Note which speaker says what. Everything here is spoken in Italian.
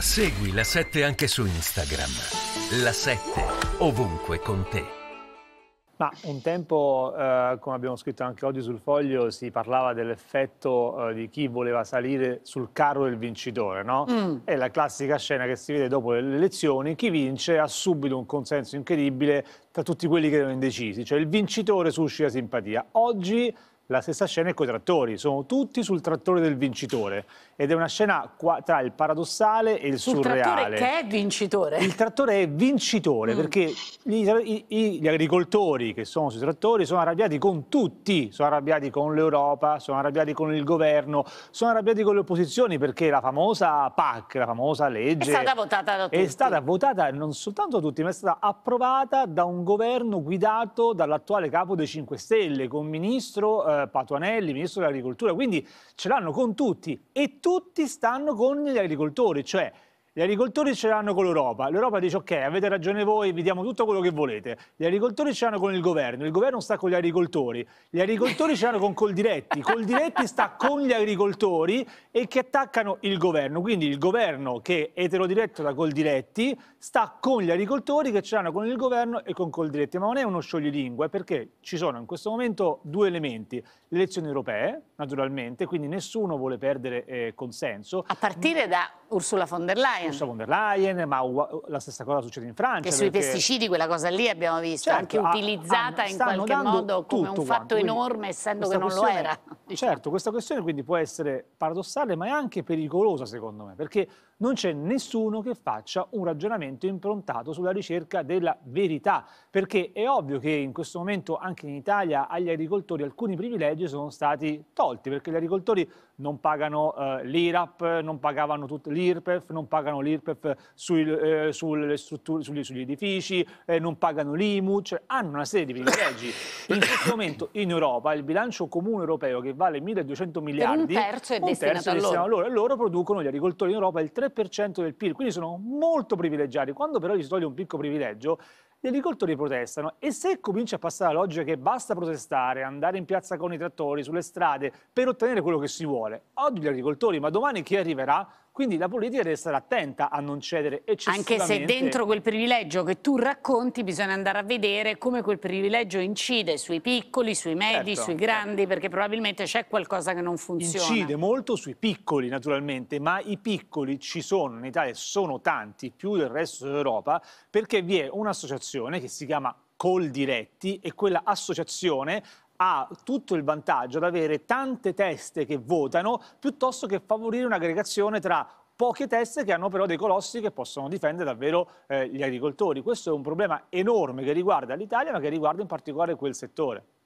Speaker 1: Segui la 7 anche su Instagram. La 7 ovunque con te. Ma un tempo, eh, come abbiamo scritto anche oggi sul foglio, si parlava dell'effetto eh, di chi voleva salire sul carro del vincitore, no? Mm. È la classica scena che si vede dopo le elezioni, chi vince ha subito un consenso incredibile tra tutti quelli che erano indecisi, cioè il vincitore suscita simpatia. Oggi la stessa scena è con i trattori, sono tutti sul trattore del vincitore ed è una scena qua, tra il paradossale e il Sul surreale. trattore che è vincitore. Il trattore è vincitore mm. perché gli, i, gli, agricoltori che sono sui trattori sono arrabbiati con tutti, sono arrabbiati con l'Europa, sono arrabbiati con il governo, sono arrabbiati con le opposizioni perché la famosa PAC, la famosa legge... È stata votata da tutti. È stata votata non soltanto da tutti, ma è stata approvata da un governo guidato dall'attuale capo dei 5 Stelle, con ministro eh, Patuanelli, ministro dell'agricoltura, quindi ce l'hanno con tutti e tutti tutti stanno con gli agricoltori, cioè gli agricoltori ce l'hanno con l'Europa. L'Europa dice ok, avete ragione voi, vi diamo tutto quello che volete. Gli agricoltori ce l'hanno con il governo, il governo sta con gli agricoltori. Gli agricoltori ce l'hanno con Coldiretti, Coldiretti sta con gli agricoltori e che attaccano il governo. Quindi il governo che è eterodiretto da Coldiretti sta con gli agricoltori che ce l'hanno con il governo e con Coldiretti. Ma non è uno scioglilingue perché ci sono in questo momento due elementi. Le elezioni europee, naturalmente, quindi nessuno vuole perdere eh, consenso. A partire da Ursula von der Leyen. Ursula von der Leyen, ma la stessa cosa succede in Francia. Che sui pesticidi quella cosa lì abbiamo visto, certo, anche ah, utilizzata ah, ah, in qualche modo come un fatto quanto. enorme, essendo che non lo era. Certo, questa questione quindi può essere paradossale, ma è anche pericolosa secondo me, perché non c'è nessuno che faccia un ragionamento improntato sulla ricerca della verità, perché è ovvio che in questo momento anche in Italia agli agricoltori alcuni privilegi sono stati tolti, perché gli agricoltori non pagano eh, l'IRAP, non pagavano l'IRPEF, non pagano pagano l'IRPEF sui, eh, sulle strutture, sugli, sugli edifici, eh, non pagano l'IMU, cioè hanno una serie di privilegi. In questo momento in Europa il bilancio comune europeo che vale 1.200 miliardi, per un terzo è un destinato, terzo è destinato loro. a loro e loro producono gli agricoltori in Europa il 3% del PIL, quindi sono molto privilegiati. Quando però gli si toglie un picco privilegio, gli agricoltori protestano e se comincia a passare la logica che basta protestare, andare in piazza con i trattori, sulle strade, per ottenere quello che si vuole, oggi gli agricoltori, ma domani chi arriverà quindi la politica deve stare attenta a non cedere eccessivamente. Anche se dentro quel privilegio che tu racconti bisogna andare a vedere come quel privilegio incide sui piccoli, sui medi, certo, sui grandi, perché probabilmente c'è qualcosa che non funziona. Incide molto sui piccoli naturalmente, ma i piccoli ci sono in Italia, sono tanti, più del resto d'Europa, perché vi è un'associazione che si chiama Col Diretti e quella associazione ha tutto il vantaggio ad avere tante teste che votano piuttosto che favorire un'aggregazione tra poche teste che hanno però dei colossi che possono difendere davvero eh, gli agricoltori. Questo è un problema enorme che riguarda l'Italia ma che riguarda in particolare quel settore.